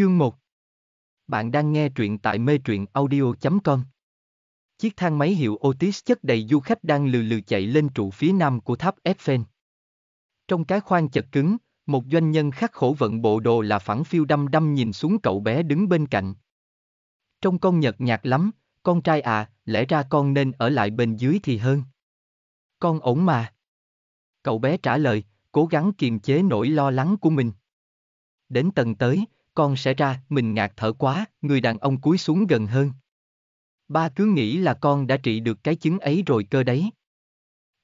Chương 1 Bạn đang nghe truyện tại mê truyện audio.com Chiếc thang máy hiệu Otis chất đầy du khách đang lừ lừ chạy lên trụ phía nam của tháp Eiffel. Trong cái khoang chật cứng, một doanh nhân khắc khổ vận bộ đồ là phẳng phiêu đăm đăm nhìn xuống cậu bé đứng bên cạnh. Trong con nhật nhạt lắm, con trai à, lẽ ra con nên ở lại bên dưới thì hơn. Con ổn mà. Cậu bé trả lời, cố gắng kiềm chế nỗi lo lắng của mình. Đến tầng tới, con sẽ ra, mình ngạc thở quá, người đàn ông cúi xuống gần hơn. Ba cứ nghĩ là con đã trị được cái chứng ấy rồi cơ đấy.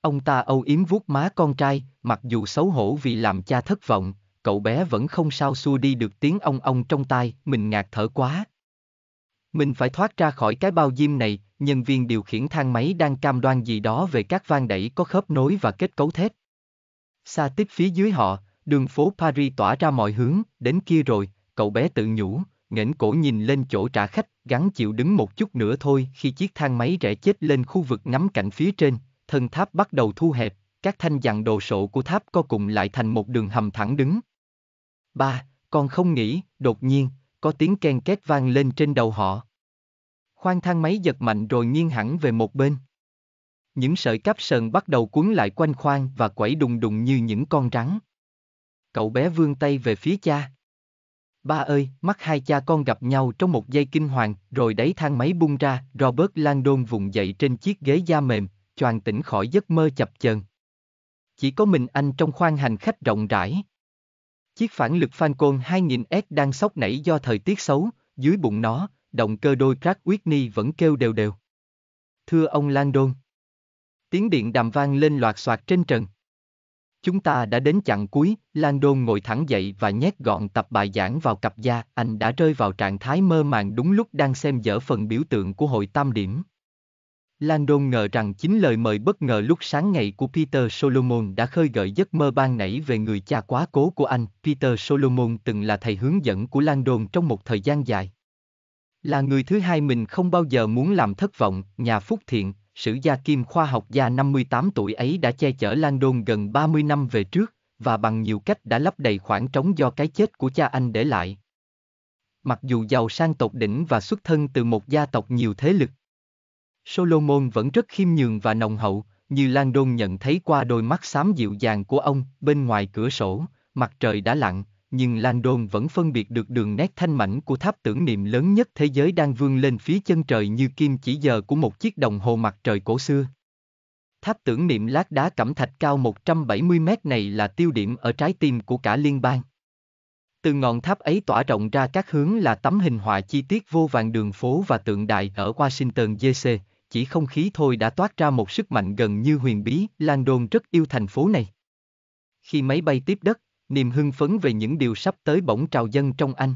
Ông ta âu yếm vuốt má con trai, mặc dù xấu hổ vì làm cha thất vọng, cậu bé vẫn không sao xua đi được tiếng ong ong trong tai, mình ngạc thở quá. Mình phải thoát ra khỏi cái bao diêm này, nhân viên điều khiển thang máy đang cam đoan gì đó về các van đẩy có khớp nối và kết cấu thép. Xa tích phía dưới họ, đường phố Paris tỏa ra mọi hướng, đến kia rồi, cậu bé tự nhủ, nghển cổ nhìn lên chỗ trả khách, gắn chịu đứng một chút nữa thôi khi chiếc thang máy rẽ chết lên khu vực ngắm cảnh phía trên, thân tháp bắt đầu thu hẹp, các thanh dàn đồ sộ của tháp co cùng lại thành một đường hầm thẳng đứng. Ba, con không nghĩ, đột nhiên, có tiếng ken két vang lên trên đầu họ. Khoang thang máy giật mạnh rồi nghiêng hẳn về một bên. Những sợi cáp sờn bắt đầu cuốn lại quanh khoang và quẩy đùng đùng như những con rắn. Cậu bé vươn tay về phía cha, Ba ơi, mắt hai cha con gặp nhau trong một giây kinh hoàng, rồi đáy thang máy bung ra, Robert Langdon vùng dậy trên chiếc ghế da mềm, choàng tỉnh khỏi giấc mơ chập chờn. Chỉ có mình anh trong khoang hành khách rộng rãi. Chiếc phản lực Falcon 2000S đang sốc nảy do thời tiết xấu, dưới bụng nó, động cơ đôi Pratt Whitney vẫn kêu đều đều. Thưa ông Landon. Tiếng điện đàm vang lên loạt soạt trên trần. Chúng ta đã đến chặng cuối, Lan Đôn ngồi thẳng dậy và nhét gọn tập bài giảng vào cặp da, anh đã rơi vào trạng thái mơ màng đúng lúc đang xem dở phần biểu tượng của hội tam điểm. Lan Đôn ngờ rằng chính lời mời bất ngờ lúc sáng ngày của Peter Solomon đã khơi gợi giấc mơ ban nãy về người cha quá cố của anh. Peter Solomon từng là thầy hướng dẫn của Lan Đôn trong một thời gian dài. Là người thứ hai mình không bao giờ muốn làm thất vọng, nhà phúc thiện, sử gia kim khoa học gia 58 tuổi ấy đã che chở Landon gần 30 năm về trước, và bằng nhiều cách đã lấp đầy khoảng trống do cái chết của cha anh để lại. Mặc dù giàu sang tột đỉnh và xuất thân từ một gia tộc nhiều thế lực, Solomon vẫn rất khiêm nhường và nồng hậu, như Lan Đôn nhận thấy qua đôi mắt xám dịu dàng của ông, bên ngoài cửa sổ, mặt trời đã lặn, nhưng Landon vẫn phân biệt được đường nét thanh mảnh của tháp tưởng niệm lớn nhất thế giới đang vươn lên phía chân trời như kim chỉ giờ của một chiếc đồng hồ mặt trời cổ xưa. Tháp tưởng niệm lát đá cẩm thạch cao 170 mét này là tiêu điểm ở trái tim của cả liên bang. Từ ngọn tháp ấy tỏa rộng ra các hướng là tấm hình họa chi tiết vô vàng đường phố và tượng đại ở Washington DC, chỉ không khí thôi đã toát ra một sức mạnh gần như huyền bí, Landon rất yêu thành phố này. Khi máy bay tiếp đất, niềm hưng phấn về những điều sắp tới bỗng trào dâng trong anh.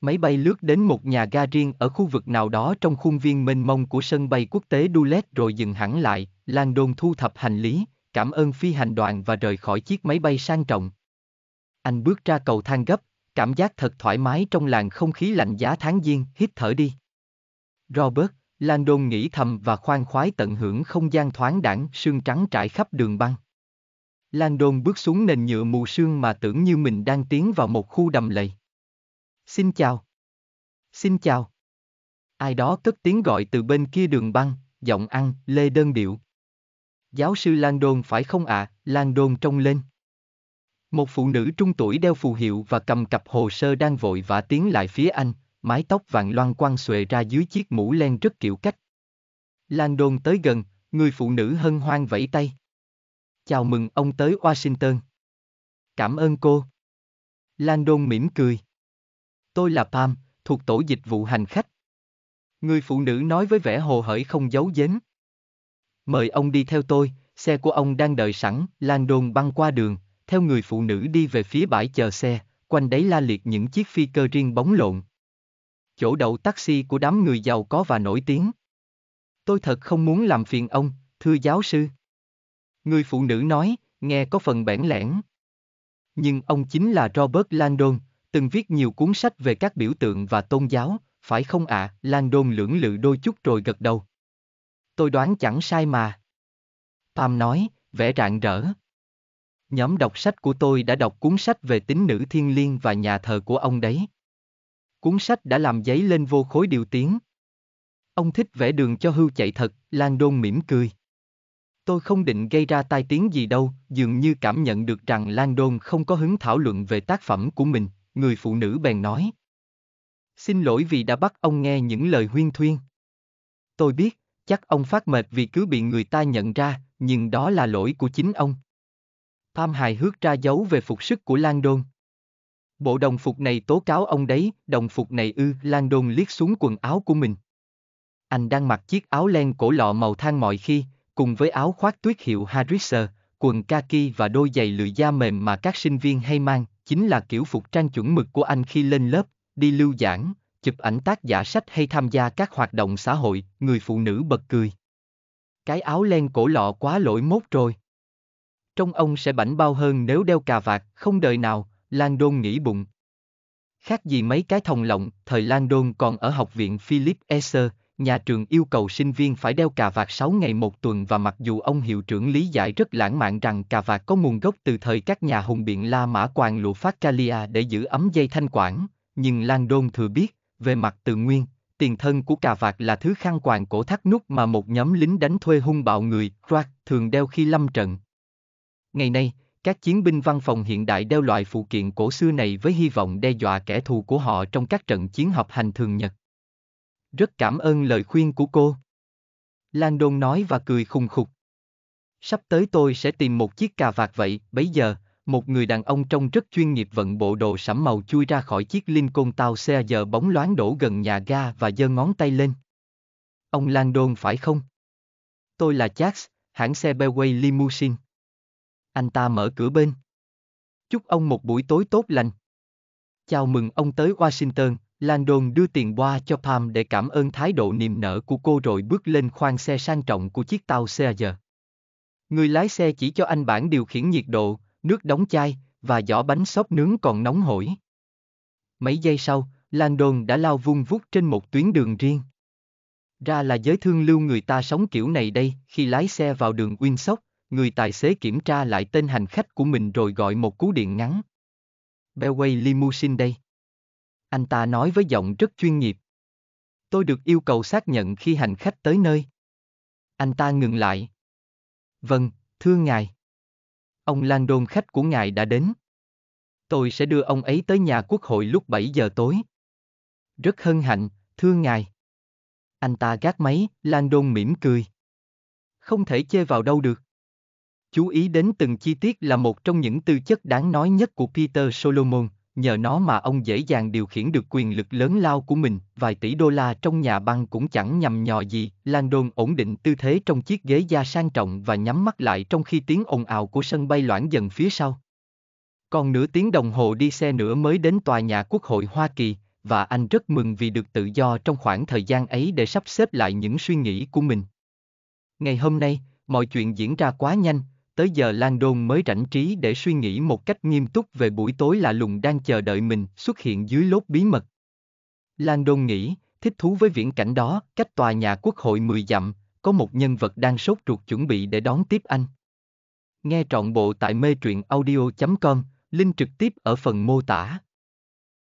Máy bay lướt đến một nhà ga riêng ở khu vực nào đó trong khuôn viên mênh mông của sân bay quốc tế Dulles rồi dừng hẳn lại, Landon thu thập hành lý, cảm ơn phi hành đoàn và rời khỏi chiếc máy bay sang trọng. Anh bước ra cầu thang gấp, cảm giác thật thoải mái trong làn không khí lạnh giá tháng giêng, hít thở đi. Robert, Landon nghĩ thầm và khoan khoái tận hưởng không gian thoáng đẳng, sương trắng trải khắp đường băng. Landon bước xuống nền nhựa mù sương mà tưởng như mình đang tiến vào một khu đầm lầy. Xin chào. Xin chào. Ai đó cất tiếng gọi từ bên kia đường băng, giọng ăn, lê đơn điệu. Giáo sư Landon phải không ạ, à? Landon trông lên. Một phụ nữ trung tuổi đeo phù hiệu và cầm cặp hồ sơ đang vội vã tiến lại phía anh, mái tóc vàng loan quăng xuề ra dưới chiếc mũ len rất kiểu cách. Landon tới gần, người phụ nữ hân hoan vẫy tay. Chào mừng ông tới Washington. Cảm ơn cô. Landon mỉm cười. Tôi là Pam, thuộc tổ dịch vụ hành khách. Người phụ nữ nói với vẻ hồ hởi không giấu giếm. Mời ông đi theo tôi, xe của ông đang đợi sẵn, Landon băng qua đường, theo người phụ nữ đi về phía bãi chờ xe, quanh đấy la liệt những chiếc phi cơ riêng bóng lộn. Chỗ đậu taxi của đám người giàu có và nổi tiếng. Tôi thật không muốn làm phiền ông, thưa giáo sư. Người phụ nữ nói, nghe có phần bẽn lẽn. Nhưng ông chính là Robert Landon, từng viết nhiều cuốn sách về các biểu tượng và tôn giáo, phải không ạ? À? Landon lưỡng lự đôi chút rồi gật đầu. Tôi đoán chẳng sai mà. Pam nói, vẻ rạng rỡ. Nhóm đọc sách của tôi đã đọc cuốn sách về tính nữ thiên liêng và nhà thờ của ông đấy. Cuốn sách đã làm giấy lên vô khối điều tiếng. Ông thích vẽ đường cho hưu chạy thật, Landon mỉm cười. Tôi không định gây ra tai tiếng gì đâu, dường như cảm nhận được rằng Lan Đôn không có hứng thảo luận về tác phẩm của mình, người phụ nữ bèn nói. Xin lỗi vì đã bắt ông nghe những lời huyên thuyên. Tôi biết, chắc ông phát mệt vì cứ bị người ta nhận ra, nhưng đó là lỗi của chính ông. Tham hài hước ra dấu về phục sức của Lan Đôn. Bộ đồng phục này tố cáo ông đấy, đồng phục này ư, Lan Đôn liếc xuống quần áo của mình. Anh đang mặc chiếc áo len cổ lọ màu than mọi khi, cùng với áo khoác tuyết hiệu Harrisser, quần kaki và đôi giày lười da mềm mà các sinh viên hay mang, chính là kiểu phục trang chuẩn mực của anh khi lên lớp, đi lưu giảng, chụp ảnh tác giả sách hay tham gia các hoạt động xã hội, người phụ nữ bật cười. Cái áo len cổ lọ quá lỗi mốt rồi. Trong ông sẽ bảnh bao hơn nếu đeo cà vạt, không đời nào, Lan Đôn nghĩ bụng. Khác gì mấy cái thòng lọng, thời Lan Đôn còn ở học viện Philip Esser, nhà trường yêu cầu sinh viên phải đeo cà vạt 6 ngày một tuần và mặc dù ông hiệu trưởng lý giải rất lãng mạn rằng cà vạt có nguồn gốc từ thời các nhà hùng biện La Mã Quàng lụa phát Calia để giữ ấm dây thanh quản, nhưng Lan Đôn thừa biết, về mặt tự nguyên, tiền thân của cà vạt là thứ khăn quàng cổ thắt nút mà một nhóm lính đánh thuê hung bạo người, Croat, thường đeo khi lâm trận. Ngày nay, các chiến binh văn phòng hiện đại đeo loại phụ kiện cổ xưa này với hy vọng đe dọa kẻ thù của họ trong các trận chiến học hành thường nhật. Rất cảm ơn lời khuyên của cô. Lan Đôn nói và cười khùng khục. Sắp tới tôi sẽ tìm một chiếc cà vạt vậy, bấy giờ, một người đàn ông trông rất chuyên nghiệp vận bộ đồ sẫm màu chui ra khỏi chiếc Lincoln tàu xe giờ bóng loáng đổ gần nhà ga và giơ ngón tay lên. Ông Lan Đôn phải không? Tôi là Jax, hãng xe Beway Limousine. Anh ta mở cửa bên. Chúc ông một buổi tối tốt lành. Chào mừng ông tới Washington, Landon đưa tiền qua cho Pam để cảm ơn thái độ niềm nở của cô rồi bước lên khoang xe sang trọng của chiếc tàu xe giờ. Người lái xe chỉ cho anh bản điều khiển nhiệt độ, nước đóng chai, và giỏ bánh xốp nướng còn nóng hổi. Mấy giây sau, Landon đã lao vung vút trên một tuyến đường riêng. Ra là giới thương lưu người ta sống kiểu này đây, khi lái xe vào đường Windsor, người tài xế kiểm tra lại tên hành khách của mình rồi gọi một cú điện ngắn. Bellway Limousine đây. Anh ta nói với giọng rất chuyên nghiệp. Tôi được yêu cầu xác nhận khi hành khách tới nơi. Anh ta ngừng lại. Vâng, thưa ngài. Ông Landon khách của ngài đã đến. Tôi sẽ đưa ông ấy tới nhà quốc hội lúc 7 giờ tối. Rất hân hạnh, thưa ngài. Anh ta gác máy, Landon mỉm cười. Không thể chê vào đâu được. Chú ý đến từng chi tiết là một trong những tư chất đáng nói nhất của Peter Solomon, nhờ nó mà ông dễ dàng điều khiển được quyền lực lớn lao của mình, vài tỷ đô la trong nhà băng cũng chẳng nhầm nhò gì, Landon ổn định tư thế trong chiếc ghế da sang trọng và nhắm mắt lại trong khi tiếng ồn ào của sân bay loãng dần phía sau. Còn nửa tiếng đồng hồ đi xe nữa mới đến tòa nhà Quốc hội Hoa Kỳ, và anh rất mừng vì được tự do trong khoảng thời gian ấy để sắp xếp lại những suy nghĩ của mình. Ngày hôm nay, mọi chuyện diễn ra quá nhanh, tới giờ Lan Đôn mới rảnh trí để suy nghĩ một cách nghiêm túc về buổi tối lạ lùng đang chờ đợi mình xuất hiện dưới lốt bí mật. Lan Đôn nghĩ, thích thú với viễn cảnh đó, cách tòa nhà quốc hội 10 dặm, có một nhân vật đang sốt ruột chuẩn bị để đón tiếp anh. Nghe trọn bộ tại mê truyện audio.com, link trực tiếp ở phần mô tả.